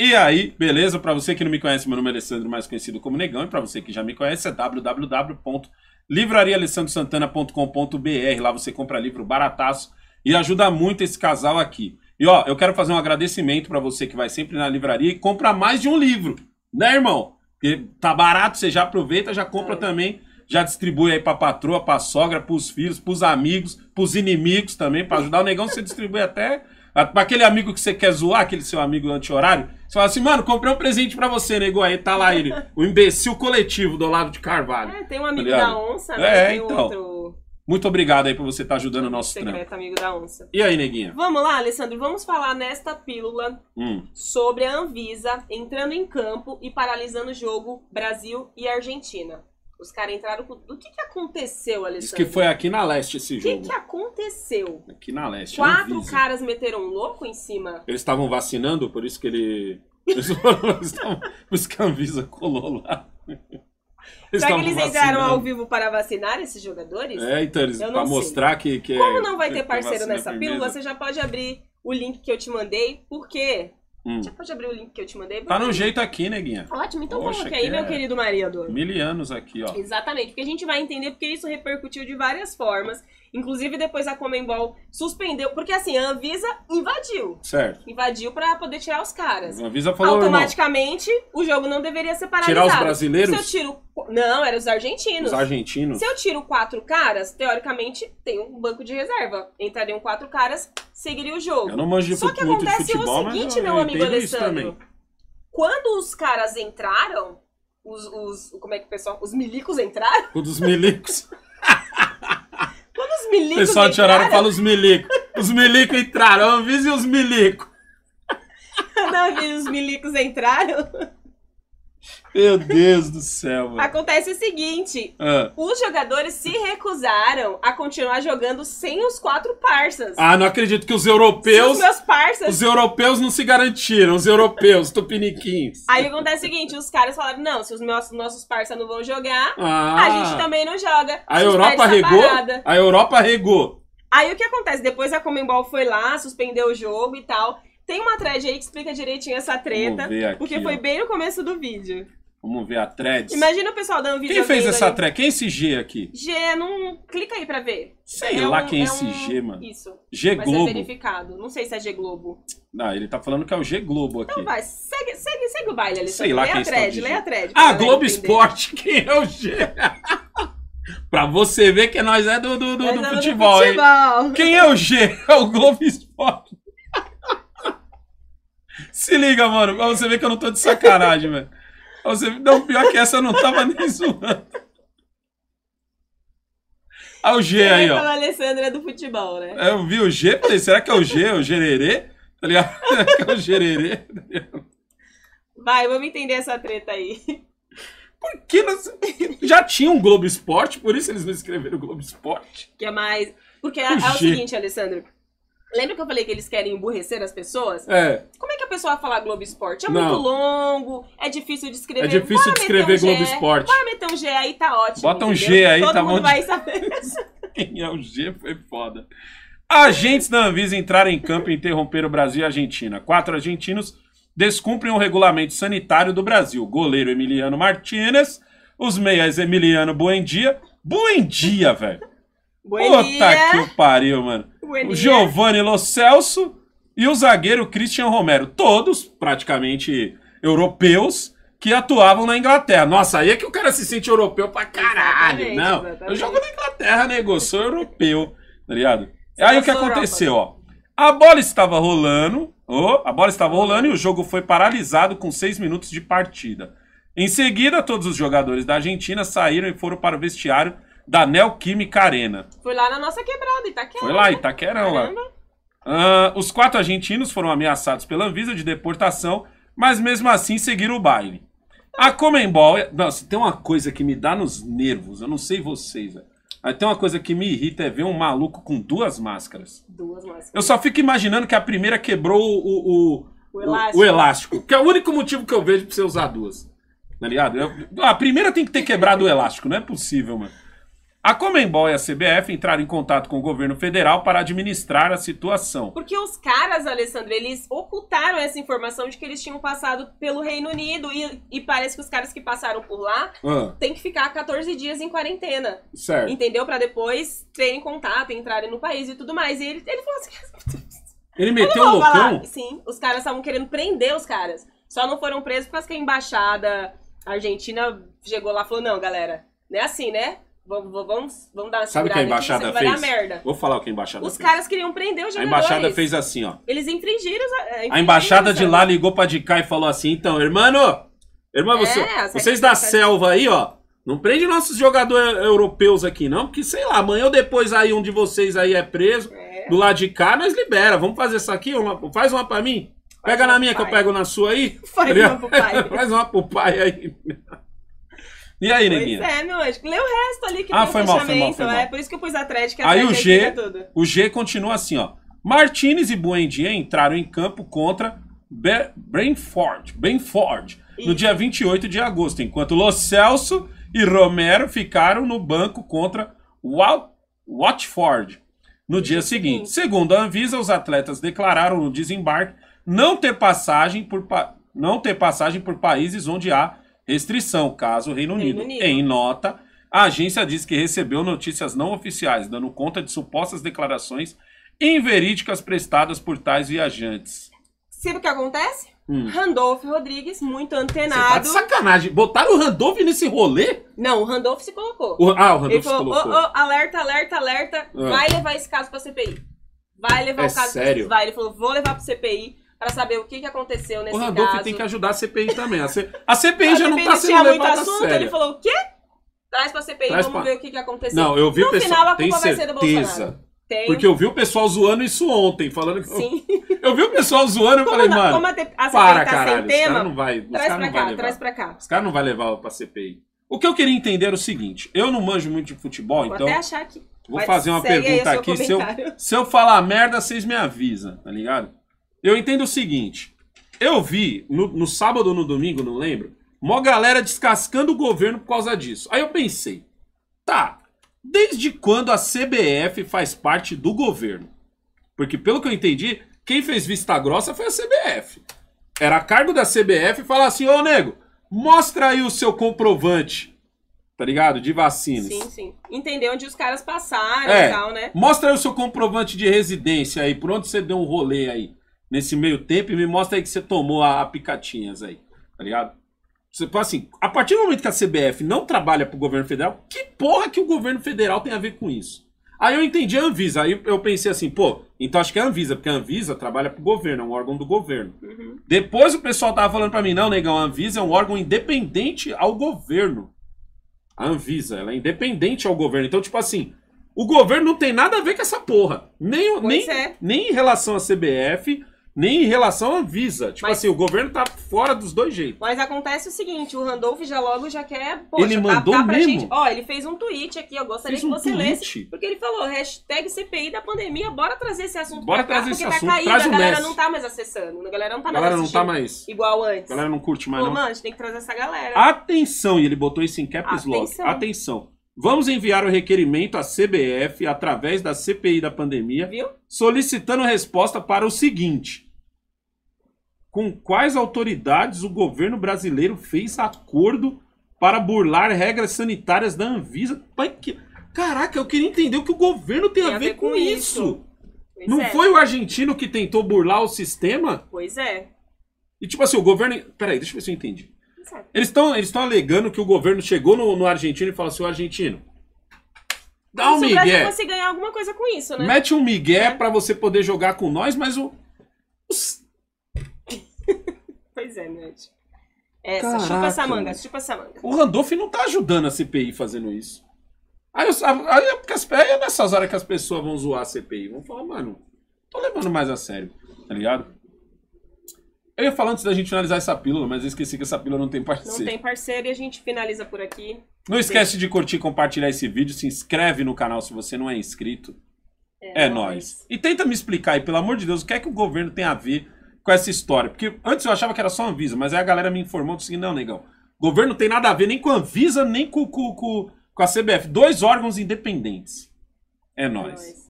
E aí, beleza? Para você que não me conhece, meu nome é Alessandro, mais conhecido como Negão, e para você que já me conhece, é www.livrariaalessandrosantana.com.br. Lá você compra livro barataço e ajuda muito esse casal aqui. E ó, eu quero fazer um agradecimento para você que vai sempre na livraria e compra mais de um livro, né, irmão? Porque tá barato, você já aproveita, já compra é. também, já distribui aí pra patroa, pra sogra, pros filhos, pros amigos, pros inimigos também, para ajudar o negão, você distribui até para aquele amigo que você quer zoar, aquele seu amigo anti-horário, você fala assim, mano, comprei um presente para você, nego. Aí tá lá ele, o imbecil coletivo do lado de Carvalho. É, tem um tá amigo tá da onça, né? É, tem então. Outro... Muito obrigado aí por você estar tá ajudando o nosso Secreto amigo da onça. E aí, neguinha? Vamos lá, Alessandro. Vamos falar nesta pílula hum. sobre a Anvisa entrando em campo e paralisando o jogo Brasil e Argentina. Os caras entraram com. Do que, que aconteceu, Alessandro? Diz que foi aqui na leste esse jogo. O que, que aconteceu? Aqui na leste. Quatro caras meteram um louco em cima. Eles estavam vacinando, por isso que ele. Os camisas Por isso que a Anvisa colou lá. Eles Será que eles entraram ao vivo para vacinar esses jogadores? É, então, eles, para mostrar que, que. Como é, não vai ter tá parceiro nessa pílula, você já pode abrir o link que eu te mandei, porque Hum. Você pode abrir o link que eu te mandei? Tá no jeito aqui, neguinha. Ótimo, então Poxa, aí, que meu é... querido marido. Milianos aqui, ó. Exatamente, porque a gente vai entender porque isso repercutiu de várias formas. Inclusive, depois a Comembol suspendeu, porque assim, a Anvisa invadiu. Certo. Invadiu para poder tirar os caras. A Anvisa falou, Automaticamente, o jogo não deveria ser paralisado. Tirar os brasileiros? Se eu tiro... Não, eram os argentinos. Os argentinos? Se eu tiro quatro caras, teoricamente, tem um banco de reserva. Entrariam quatro caras, seguiria o jogo. Eu não manjo Só que acontece futebol, o seguinte, meu amigo Alessandro. Quando os caras entraram, os, os, como é que o pessoal, os milicos entraram? Os milicos. milicos. O pessoal de para os milicos. Os milicos entraram, Avisem os milicos. Não, os milicos entraram. Meu Deus do céu, mano. Acontece o seguinte: ah. os jogadores se recusaram a continuar jogando sem os quatro parças. Ah, não acredito que os europeus. Se os meus parças. Os europeus não se garantiram, os europeus, tupiniquins. Aí acontece o seguinte: os caras falaram: não, se os meus, nossos parças não vão jogar, ah. a gente também não joga. A, a Europa regou? A Europa regou. Aí o que acontece? Depois a Comembol foi lá, suspendeu o jogo e tal. Tem uma thread aí que explica direitinho essa treta, aqui, porque foi ó. bem no começo do vídeo. Vamos ver a threads. Imagina o pessoal da Anvisa. Quem fez essa ali. thread? Quem é esse G aqui? G, não. Clica aí pra ver. Sei é lá um, quem é, é esse um... G, mano. Isso. G é Globo. verificado. Não sei se é G Globo. Não, ele tá falando que é o G Globo aqui. Então vai, segue, segue, segue o baile ali. Sei lá lê quem a thread, lê a thread. Ah, Globo Esporte, quem é o G? pra você ver que nós é do, do, do, do futebol, do futebol. Hein? Quem é o G? É o Globo Esporte. Se liga, mano, pra você ver que eu não tô de sacanagem, velho. Você, não, pior que essa eu não tava nem zoando. Ah, o G aí, ó. A Alessandra é do futebol, né? É, eu vi o G, falei, será que é o G? É o Gererê? Tá ligado? Será que é o Gererê? Vai, vamos entender essa treta aí. Por que nós... já tinha um Globo Esporte? Por isso eles não escreveram Globo Esporte? Que é mais... Porque é, é o seguinte, Alessandro. Lembra que eu falei que eles querem emburrecer as pessoas? É. Como é que a pessoa vai falar Globo Esporte? É Não. muito longo, é difícil de escrever. É difícil de escrever um Globo Esporte. Vai meter um G aí, tá ótimo. Bota um entendeu? G aí, Todo tá mundo vai saber. Quem é o G foi foda. Agentes da Anvisa entraram em campo e interromperam o Brasil e a Argentina. Quatro argentinos descumprem o regulamento sanitário do Brasil. Goleiro Emiliano Martinez, os meias Emiliano Buendia. Buendia, velho. Puta que pariu, mano o, Giovanni Lo Celso e o zagueiro Christian Romero. Todos praticamente europeus que atuavam na Inglaterra. Nossa, aí é que o cara se sente europeu pra caralho. Exatamente, não, exatamente. eu jogo na Inglaterra, nego, né, sou europeu, tá ligado? Você aí o que aconteceu, Europa. ó. A bola estava rolando, oh, a bola estava rolando e o jogo foi paralisado com seis minutos de partida. Em seguida, todos os jogadores da Argentina saíram e foram para o vestiário da Neoquímica Arena. Foi lá na nossa quebrada, Itaquera. Foi lá, né? Itaquerão lá. Uh, os quatro argentinos foram ameaçados pela Anvisa de deportação, mas mesmo assim seguiram o baile. A Comembol. Nossa, tem uma coisa que me dá nos nervos, eu não sei vocês, velho. Aí tem uma coisa que me irrita é ver um maluco com duas máscaras. Duas máscaras. Eu só fico imaginando que a primeira quebrou o, o, o, o elástico. O, elástico. Que é o único motivo que eu vejo pra você usar duas. Tá ligado? Eu, a primeira tem que ter quebrado o elástico, não é possível, mano. A Comembol e a CBF entraram em contato com o governo federal para administrar a situação. Porque os caras, Alessandro, eles ocultaram essa informação de que eles tinham passado pelo Reino Unido e, e parece que os caras que passaram por lá ah. têm que ficar 14 dias em quarentena. Certo. Entendeu? Para depois terem contato, entrarem no país e tudo mais. E ele, ele falou assim... Ele meteu o loucão? Sim, os caras estavam querendo prender os caras. Só não foram presos porque a embaixada argentina chegou lá e falou, não, galera, não é assim, né? Vamos, vamos, vamos dar Sabe o que a embaixada fez? Vou falar o que a embaixada Os fez. Os caras queriam prender o jogador. A embaixada fez assim, ó. Eles infringiram. A, eh, infringiram a embaixada de lá ligou pra de cá e falou assim: então, irmão, irmão, é, você, é vocês da selva aí, ó. Não prende nossos jogadores europeus aqui, não, porque sei lá, amanhã ou depois aí um de vocês aí é preso. É. Do lado de cá, nós libera. Vamos fazer isso aqui? Uma, faz uma pra mim? Faz Pega na minha pai. que eu pego na sua aí. Faz uma pro pai. faz uma pro pai aí. E aí, neguinha? Pois é, meu anjo. Lê o resto ali que ah, tem foi mal, foi mal, foi é mal. É por isso que eu pus a thread que a Aí o G, é o G continua assim, ó. Martinez e Buendia entraram em campo contra Be Brentford, Brentford no dia 28 de agosto, enquanto Lo Celso e Romero ficaram no banco contra Watford no dia seguinte. Segundo a Anvisa, os atletas declararam no desembarque não ter passagem por, não ter passagem por países onde há Restrição, caso Reino, Reino Unido. Unido. Em nota, a agência diz que recebeu notícias não oficiais, dando conta de supostas declarações inverídicas prestadas por tais viajantes. Sabe o que acontece? Hum. Randolph Rodrigues, muito antenado. Tá de sacanagem. Botaram o Randolph nesse rolê? Não, o Randolph se colocou. O, ah, o Randolph Ele falou, se colocou. Oh, oh, alerta, alerta, alerta. Ah. Vai levar esse caso pra CPI. Vai levar é o caso sério? Vai, CPI. Ele falou, vou levar pra CPI para saber o que, que aconteceu nesse o Radolf caso. O tem que ajudar a CPI também. A, C... a CPI a já CPI não tá sendo levada assunto, a sério. Ele falou, o quê? Traz a CPI, Traz vamos pra... ver o que, que aconteceu. Não, eu vi no o pessoal, final, a culpa vai ser do Bolsonaro. Tem. Porque eu vi o pessoal zoando isso ontem, falando que. Sim. Eu, vi o pessoal zoando e falei, tá, mano. Como a, te, a CPI tá para, tá caralho, sem tema. Não vai, traz pra cá, traz pra cá. Os caras não vai levar pra CPI. O que eu queria entender era o seguinte: eu não manjo muito de futebol, vou então. Até achar que... Vou fazer uma pergunta aqui. Se eu, se eu falar merda, vocês me avisam, tá ligado? Eu entendo o seguinte. Eu vi no, no sábado ou no domingo, não lembro, mó galera descascando o governo por causa disso. Aí eu pensei, tá, desde quando a CBF faz parte do governo? Porque pelo que eu entendi, quem fez vista grossa foi a CBF. Era cargo da CBF falar assim, ô nego, mostra aí o seu comprovante, tá ligado? De vacinas. Sim, sim. Entender onde os caras passaram é, e tal, né? Mostra aí o seu comprovante de residência aí, por onde você deu um rolê aí nesse meio tempo e me mostra aí que você tomou a, a picatinhas aí, tá ligado? Você, assim, a partir do momento que a CBF não trabalha pro governo federal, que porra que o governo federal tem a ver com isso? Aí eu entendi a Anvisa, aí eu pensei assim, pô, então acho que é a Anvisa, porque a Anvisa trabalha pro governo, é um órgão do governo. Uhum. Depois o pessoal tava falando para mim, não, negão, a Anvisa é um órgão independente ao governo. A Anvisa, ela é independente ao governo. Então, tipo assim, o governo não tem nada a ver com essa porra. Nem, nem, é. nem em relação à CBF, nem em relação à Anvisa. Tipo Mas- assim, o governo tá fora dos dois jeitos. Mas acontece o seguinte, o Randolph já logo já quer, poxa, Ele tá- mandou tá, tá mesmo? gente. Ó, ele fez um tweet aqui, eu gostaria Fez que um você lesse. Porque ele falou, hashtag CPI da pandemia, bora trazer esse assunto Bora pra cá, trazer porque esse tá assunto, caído, traz a galera Messi. não tá mais acessando, a galera não tá mais galera não tá mais. Igual A galera não curte mais, Pô, não. mano, a gente tem que trazer essa galera. Atenção, e ele botou isso em caps lock. Atenção. Atenção. Vamos enviar o requerimento à CBF através da CPI da pandemia, Viu? solicitando resposta para o seguinte: Com quais autoridades o governo brasileiro fez acordo para burlar regras sanitárias da Anvisa? Pai, que... Caraca, eu queria entender o que o governo tem, tem a, ver a, ver, com, com isso. isso. Não é. foi o argentino que tentou burlar o sistema? Pois é. E tipo assim, o governo. Peraí, deixa eu ver se eu entendi. Eles estão eles alegando que o governo chegou no, no argentino e falou assim: o argentino, dá mas um migué. você ganhar alguma coisa com isso, né? Mete um migué é. para você poder jogar com nós, mas o. Os... pois é, né? Essa, é, Caraca. chupa essa manga, chupa essa manga. O Randolph não tá ajudando a CPI fazendo isso. Aí, eu, aí, é aí é nessas horas que as pessoas vão zoar a CPI, vão falar, mano, tô levando mais a sério, tá ligado? Eu ia falar antes da gente finalizar essa pílula, mas eu esqueci que essa pílula não tem parceiro. Não tem parceiro e a gente finaliza por aqui. Não esquece de curtir e compartilhar esse vídeo. Se inscreve no canal se você não é inscrito. É, é nós. E tenta me explicar aí, pelo amor de Deus, o que é que o governo tem a ver com essa história? Porque antes eu achava que era só a Anvisa, mas aí a galera me informou que assim, não, negão. Governo tem nada a ver nem com a Anvisa, nem com, com, com, com a CBF. Dois órgãos independentes. É nós. É